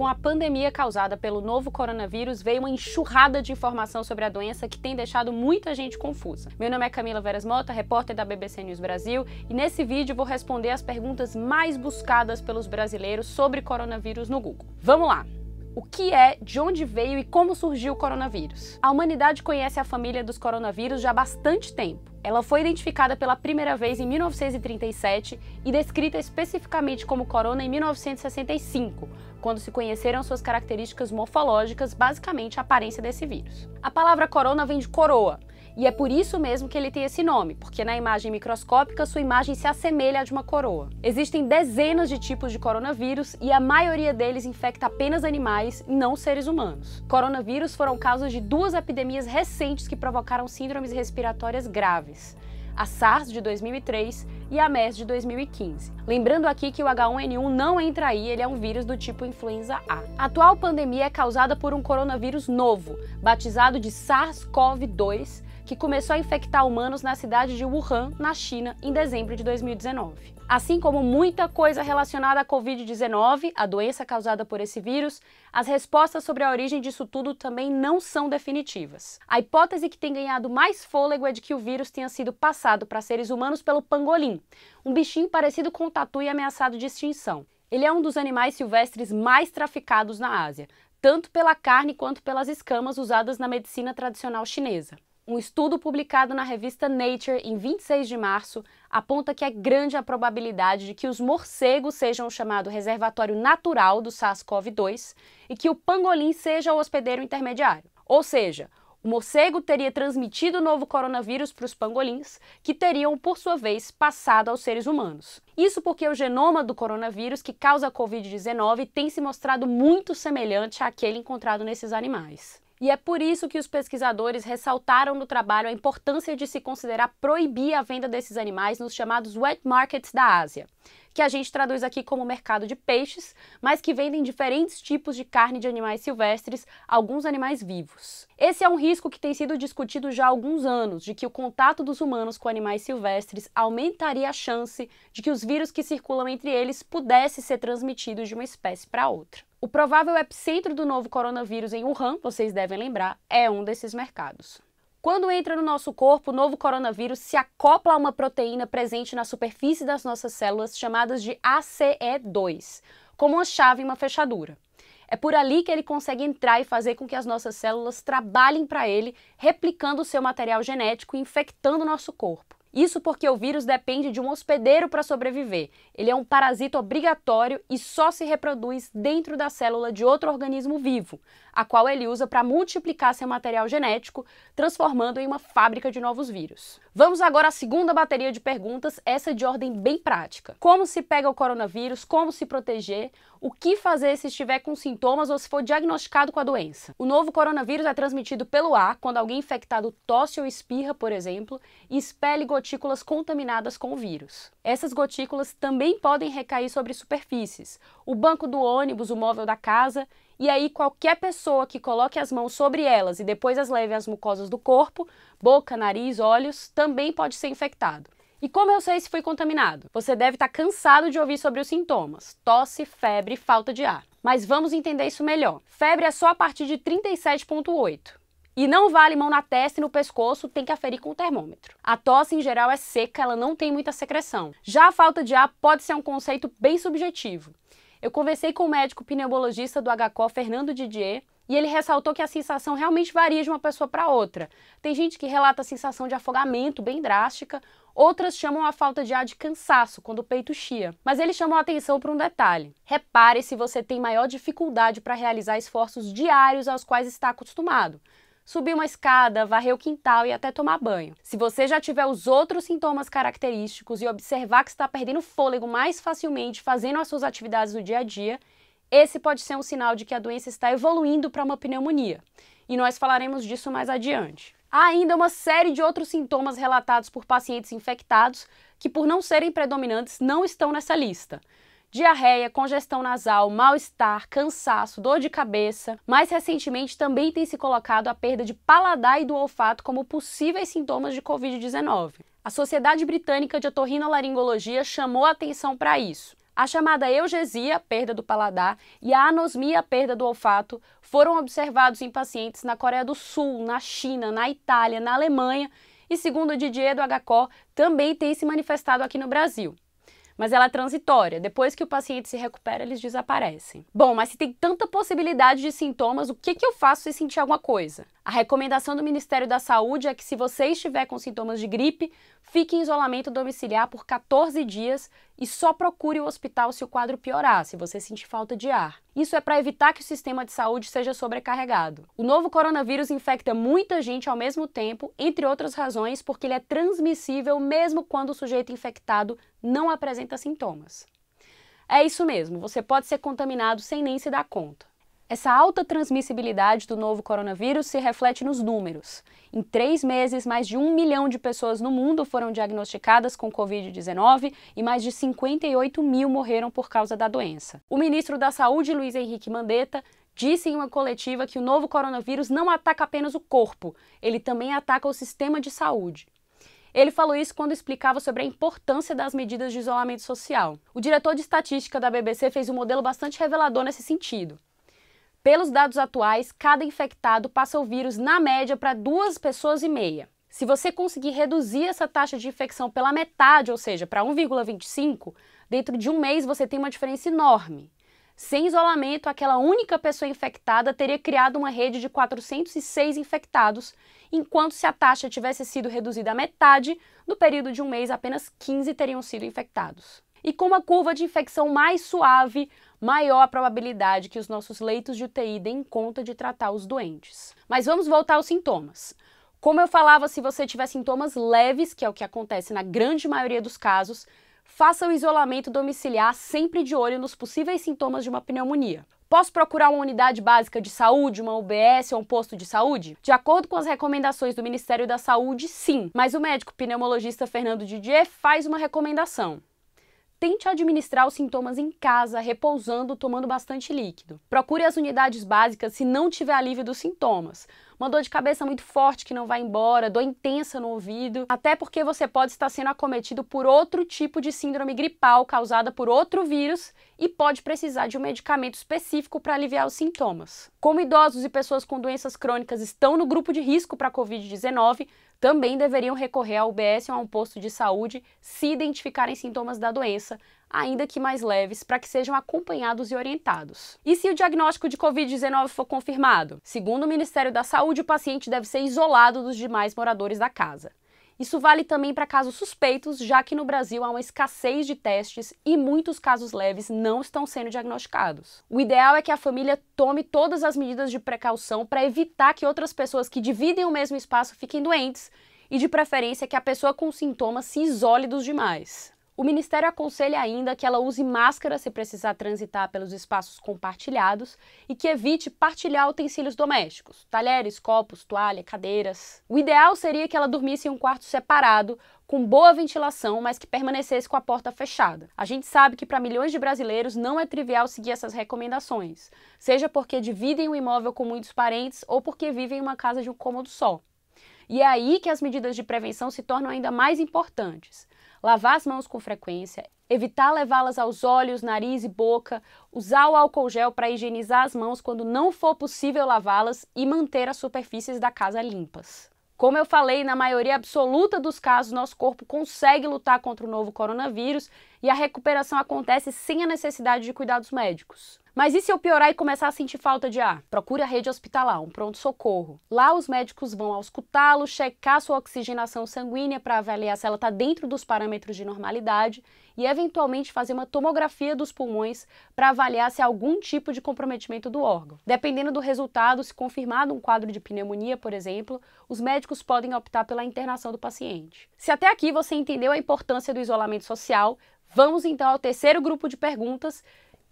com a pandemia causada pelo novo coronavírus, veio uma enxurrada de informação sobre a doença que tem deixado muita gente confusa. Meu nome é Camila Veras Mota, repórter da BBC News Brasil, e nesse vídeo vou responder as perguntas mais buscadas pelos brasileiros sobre coronavírus no Google. Vamos lá! o que é, de onde veio e como surgiu o coronavírus. A humanidade conhece a família dos coronavírus já há bastante tempo. Ela foi identificada pela primeira vez em 1937 e descrita especificamente como corona em 1965, quando se conheceram suas características morfológicas, basicamente a aparência desse vírus. A palavra corona vem de coroa, e é por isso mesmo que ele tem esse nome, porque na imagem microscópica sua imagem se assemelha à de uma coroa. Existem dezenas de tipos de coronavírus e a maioria deles infecta apenas animais, não seres humanos. Coronavírus foram causas de duas epidemias recentes que provocaram síndromes respiratórias graves a SARS de 2003 e a MERS de 2015. Lembrando aqui que o H1N1 não entra aí, ele é um vírus do tipo influenza A. A atual pandemia é causada por um coronavírus novo, batizado de SARS-CoV-2, que começou a infectar humanos na cidade de Wuhan, na China, em dezembro de 2019. Assim como muita coisa relacionada à Covid-19, a doença causada por esse vírus, as respostas sobre a origem disso tudo também não são definitivas. A hipótese que tem ganhado mais fôlego é de que o vírus tenha sido passado para seres humanos pelo pangolim, um bichinho parecido com o tatu e ameaçado de extinção. Ele é um dos animais silvestres mais traficados na Ásia, tanto pela carne quanto pelas escamas usadas na medicina tradicional chinesa. Um estudo publicado na revista Nature em 26 de março aponta que é grande a probabilidade de que os morcegos sejam o chamado reservatório natural do SARS-CoV-2 e que o pangolim seja o hospedeiro intermediário. Ou seja, o morcego teria transmitido o novo coronavírus para os pangolins, que teriam, por sua vez, passado aos seres humanos. Isso porque o genoma do coronavírus que causa a Covid-19 tem se mostrado muito semelhante àquele encontrado nesses animais. E é por isso que os pesquisadores ressaltaram no trabalho a importância de se considerar proibir a venda desses animais nos chamados wet markets da Ásia que a gente traduz aqui como mercado de peixes, mas que vendem diferentes tipos de carne de animais silvestres, alguns animais vivos. Esse é um risco que tem sido discutido já há alguns anos, de que o contato dos humanos com animais silvestres aumentaria a chance de que os vírus que circulam entre eles pudessem ser transmitidos de uma espécie para outra. O provável epicentro do novo coronavírus em Wuhan, vocês devem lembrar, é um desses mercados. Quando entra no nosso corpo, o novo coronavírus se acopla a uma proteína presente na superfície das nossas células, chamadas de ACE2, como uma chave e uma fechadura. É por ali que ele consegue entrar e fazer com que as nossas células trabalhem para ele, replicando o seu material genético e infectando o nosso corpo. Isso porque o vírus depende de um hospedeiro para sobreviver. Ele é um parasita obrigatório e só se reproduz dentro da célula de outro organismo vivo, a qual ele usa para multiplicar seu material genético, transformando em uma fábrica de novos vírus. Vamos agora à segunda bateria de perguntas, essa de ordem bem prática. Como se pega o coronavírus? Como se proteger? O que fazer se estiver com sintomas ou se for diagnosticado com a doença? O novo coronavírus é transmitido pelo ar, quando alguém infectado tosse ou espirra, por exemplo, e expele gotículas contaminadas com o vírus. Essas gotículas também podem recair sobre superfícies, o banco do ônibus, o móvel da casa, e aí qualquer pessoa que coloque as mãos sobre elas e depois as leve às mucosas do corpo, boca, nariz, olhos, também pode ser infectado. E como eu sei se fui contaminado? Você deve estar cansado de ouvir sobre os sintomas: tosse, febre falta de ar. Mas vamos entender isso melhor. Febre é só a partir de 37,8. E não vale mão na testa e no pescoço, tem que aferir com o termômetro. A tosse, em geral, é seca, ela não tem muita secreção. Já a falta de ar pode ser um conceito bem subjetivo. Eu conversei com o médico pneumologista do HCO, Fernando Didier, e ele ressaltou que a sensação realmente varia de uma pessoa para outra. Tem gente que relata a sensação de afogamento bem drástica, outras chamam a falta de ar de cansaço, quando o peito chia. Mas ele chamou a atenção para um detalhe. Repare se você tem maior dificuldade para realizar esforços diários aos quais está acostumado subir uma escada, varrer o quintal e até tomar banho. Se você já tiver os outros sintomas característicos e observar que está perdendo fôlego mais facilmente fazendo as suas atividades do dia a dia, esse pode ser um sinal de que a doença está evoluindo para uma pneumonia. E nós falaremos disso mais adiante. Há ainda uma série de outros sintomas relatados por pacientes infectados que, por não serem predominantes, não estão nessa lista diarreia, congestão nasal, mal-estar, cansaço, dor de cabeça. Mais recentemente, também tem se colocado a perda de paladar e do olfato como possíveis sintomas de Covid-19. A Sociedade Britânica de Otorrinolaringologia chamou atenção para isso. A chamada eugesia, perda do paladar, e a anosmia, perda do olfato, foram observados em pacientes na Coreia do Sul, na China, na Itália, na Alemanha e, segundo o Didier do HCOR, também tem se manifestado aqui no Brasil mas ela é transitória. Depois que o paciente se recupera, eles desaparecem. Bom, mas se tem tanta possibilidade de sintomas, o que, que eu faço se sentir alguma coisa? A recomendação do Ministério da Saúde é que se você estiver com sintomas de gripe, fique em isolamento domiciliar por 14 dias e só procure o hospital se o quadro piorar, se você sentir falta de ar. Isso é para evitar que o sistema de saúde seja sobrecarregado. O novo coronavírus infecta muita gente ao mesmo tempo, entre outras razões, porque ele é transmissível mesmo quando o sujeito infectado não apresenta sintomas. É isso mesmo, você pode ser contaminado sem nem se dar conta. Essa alta transmissibilidade do novo coronavírus se reflete nos números. Em três meses, mais de um milhão de pessoas no mundo foram diagnosticadas com Covid-19 e mais de 58 mil morreram por causa da doença. O ministro da Saúde, Luiz Henrique Mandetta, disse em uma coletiva que o novo coronavírus não ataca apenas o corpo, ele também ataca o sistema de saúde. Ele falou isso quando explicava sobre a importância das medidas de isolamento social. O diretor de estatística da BBC fez um modelo bastante revelador nesse sentido. Pelos dados atuais, cada infectado passa o vírus na média para duas pessoas e meia. Se você conseguir reduzir essa taxa de infecção pela metade, ou seja, para 1,25, dentro de um mês você tem uma diferença enorme. Sem isolamento, aquela única pessoa infectada teria criado uma rede de 406 infectados, enquanto se a taxa tivesse sido reduzida à metade, no período de um mês apenas 15 teriam sido infectados. E com uma curva de infecção mais suave, maior a probabilidade que os nossos leitos de UTI deem conta de tratar os doentes. Mas vamos voltar aos sintomas. Como eu falava, se você tiver sintomas leves, que é o que acontece na grande maioria dos casos, faça o isolamento domiciliar sempre de olho nos possíveis sintomas de uma pneumonia. Posso procurar uma unidade básica de saúde, uma UBS ou um posto de saúde? De acordo com as recomendações do Ministério da Saúde, sim, mas o médico pneumologista Fernando Didier faz uma recomendação. Tente administrar os sintomas em casa, repousando, tomando bastante líquido. Procure as unidades básicas se não tiver alívio dos sintomas. Uma dor de cabeça muito forte que não vai embora, dor intensa no ouvido, até porque você pode estar sendo acometido por outro tipo de síndrome gripal causada por outro vírus e pode precisar de um medicamento específico para aliviar os sintomas. Como idosos e pessoas com doenças crônicas estão no grupo de risco para a Covid-19, também deveriam recorrer ao UBS ou a um posto de saúde se identificarem sintomas da doença, ainda que mais leves, para que sejam acompanhados e orientados. E se o diagnóstico de Covid-19 for confirmado? Segundo o Ministério da Saúde, o paciente deve ser isolado dos demais moradores da casa. Isso vale também para casos suspeitos, já que no Brasil há uma escassez de testes e muitos casos leves não estão sendo diagnosticados. O ideal é que a família tome todas as medidas de precaução para evitar que outras pessoas que dividem o mesmo espaço fiquem doentes e, de preferência, que a pessoa com sintomas se isole dos demais. O Ministério aconselha ainda que ela use máscara se precisar transitar pelos espaços compartilhados e que evite partilhar utensílios domésticos, talheres, copos, toalha, cadeiras. O ideal seria que ela dormisse em um quarto separado, com boa ventilação, mas que permanecesse com a porta fechada. A gente sabe que para milhões de brasileiros não é trivial seguir essas recomendações, seja porque dividem o um imóvel com muitos parentes ou porque vivem em uma casa de um cômodo só. E é aí que as medidas de prevenção se tornam ainda mais importantes lavar as mãos com frequência, evitar levá-las aos olhos, nariz e boca, usar o álcool gel para higienizar as mãos quando não for possível lavá-las e manter as superfícies da casa limpas. Como eu falei, na maioria absoluta dos casos, nosso corpo consegue lutar contra o novo coronavírus e a recuperação acontece sem a necessidade de cuidados médicos. Mas e se eu piorar e começar a sentir falta de ar? Procure a rede hospitalar, um pronto-socorro. Lá os médicos vão auscultá-lo, checar sua oxigenação sanguínea para avaliar se ela está dentro dos parâmetros de normalidade e eventualmente fazer uma tomografia dos pulmões para avaliar se há algum tipo de comprometimento do órgão. Dependendo do resultado, se confirmado um quadro de pneumonia, por exemplo, os médicos podem optar pela internação do paciente. Se até aqui você entendeu a importância do isolamento social, vamos então ao terceiro grupo de perguntas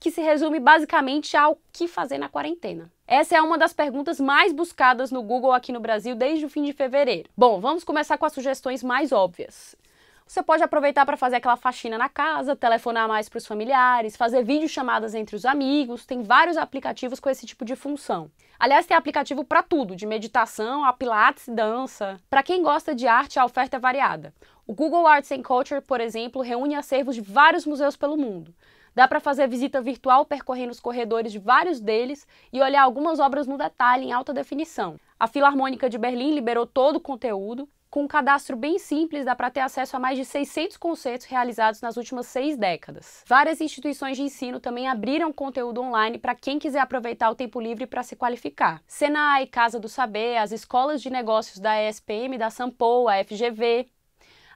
que se resume basicamente ao que fazer na quarentena. Essa é uma das perguntas mais buscadas no Google aqui no Brasil desde o fim de fevereiro. Bom, vamos começar com as sugestões mais óbvias. Você pode aproveitar para fazer aquela faxina na casa, telefonar mais para os familiares, fazer videochamadas entre os amigos. Tem vários aplicativos com esse tipo de função. Aliás, tem aplicativo para tudo, de meditação a pilates e dança. Para quem gosta de arte, a oferta é variada. O Google Arts and Culture, por exemplo, reúne acervos de vários museus pelo mundo. Dá para fazer visita virtual percorrendo os corredores de vários deles e olhar algumas obras no detalhe em alta definição. A Filarmônica de Berlim liberou todo o conteúdo. Com um cadastro bem simples, dá para ter acesso a mais de 600 concertos realizados nas últimas seis décadas. Várias instituições de ensino também abriram conteúdo online para quem quiser aproveitar o tempo livre para se qualificar. Senai, Casa do Saber, as escolas de negócios da ESPM, da Sampo, a FGV,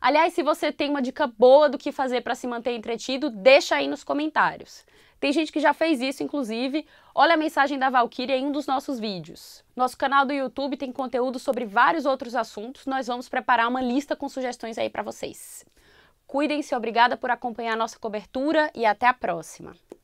Aliás, se você tem uma dica boa do que fazer para se manter entretido, deixa aí nos comentários. Tem gente que já fez isso, inclusive. Olha a mensagem da Valkyria em um dos nossos vídeos. Nosso canal do YouTube tem conteúdo sobre vários outros assuntos. Nós vamos preparar uma lista com sugestões aí para vocês. Cuidem-se, obrigada por acompanhar a nossa cobertura e até a próxima.